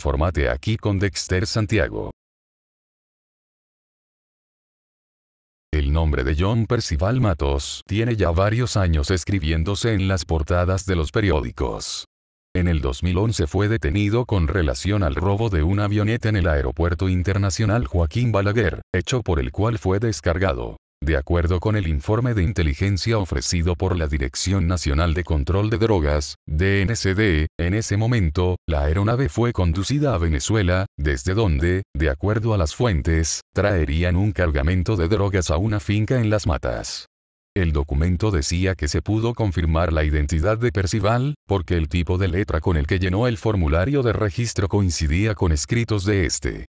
Infórmate aquí con Dexter Santiago. El nombre de John Percival Matos tiene ya varios años escribiéndose en las portadas de los periódicos. En el 2011 fue detenido con relación al robo de un avioneta en el Aeropuerto Internacional Joaquín Balaguer, hecho por el cual fue descargado. De acuerdo con el informe de inteligencia ofrecido por la Dirección Nacional de Control de Drogas, DNCD, en ese momento, la aeronave fue conducida a Venezuela, desde donde, de acuerdo a las fuentes, traerían un cargamento de drogas a una finca en las matas. El documento decía que se pudo confirmar la identidad de Percival, porque el tipo de letra con el que llenó el formulario de registro coincidía con escritos de este.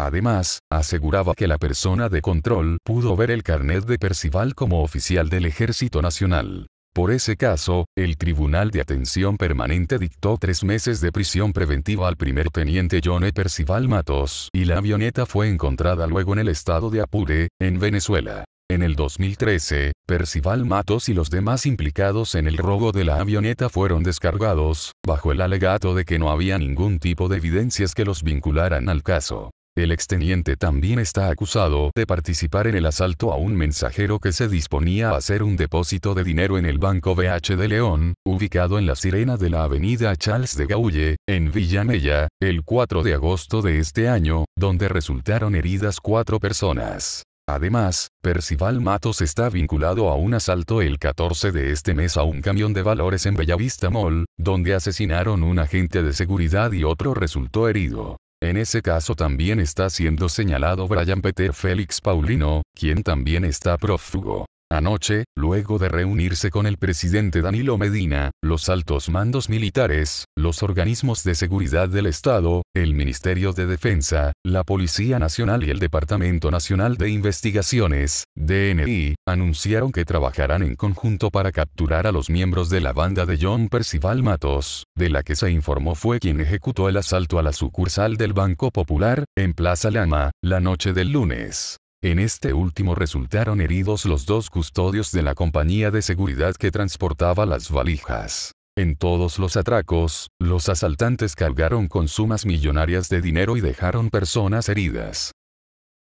Además, aseguraba que la persona de control pudo ver el carnet de Percival como oficial del Ejército Nacional. Por ese caso, el Tribunal de Atención Permanente dictó tres meses de prisión preventiva al primer teniente John e. Percival Matos, y la avioneta fue encontrada luego en el estado de Apure, en Venezuela. En el 2013, Percival Matos y los demás implicados en el robo de la avioneta fueron descargados, bajo el alegato de que no había ningún tipo de evidencias que los vincularan al caso. El exteniente también está acusado de participar en el asalto a un mensajero que se disponía a hacer un depósito de dinero en el Banco BH de León, ubicado en la sirena de la avenida Charles de Gaulle, en Villamella, el 4 de agosto de este año, donde resultaron heridas cuatro personas. Además, Percival Matos está vinculado a un asalto el 14 de este mes a un camión de valores en Bellavista Mall, donde asesinaron un agente de seguridad y otro resultó herido. En ese caso también está siendo señalado Brian Peter Félix Paulino, quien también está prófugo. Anoche, luego de reunirse con el presidente Danilo Medina, los altos mandos militares, los organismos de seguridad del Estado, el Ministerio de Defensa, la Policía Nacional y el Departamento Nacional de Investigaciones, DNI, anunciaron que trabajarán en conjunto para capturar a los miembros de la banda de John Percival Matos, de la que se informó fue quien ejecutó el asalto a la sucursal del Banco Popular, en Plaza Lama, la noche del lunes. En este último resultaron heridos los dos custodios de la compañía de seguridad que transportaba las valijas. En todos los atracos, los asaltantes cargaron con sumas millonarias de dinero y dejaron personas heridas.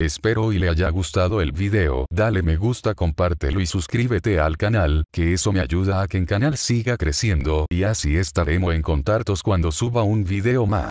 Espero y le haya gustado el video, dale me gusta compártelo y suscríbete al canal, que eso me ayuda a que el canal siga creciendo y así estaremos en contactos cuando suba un video más.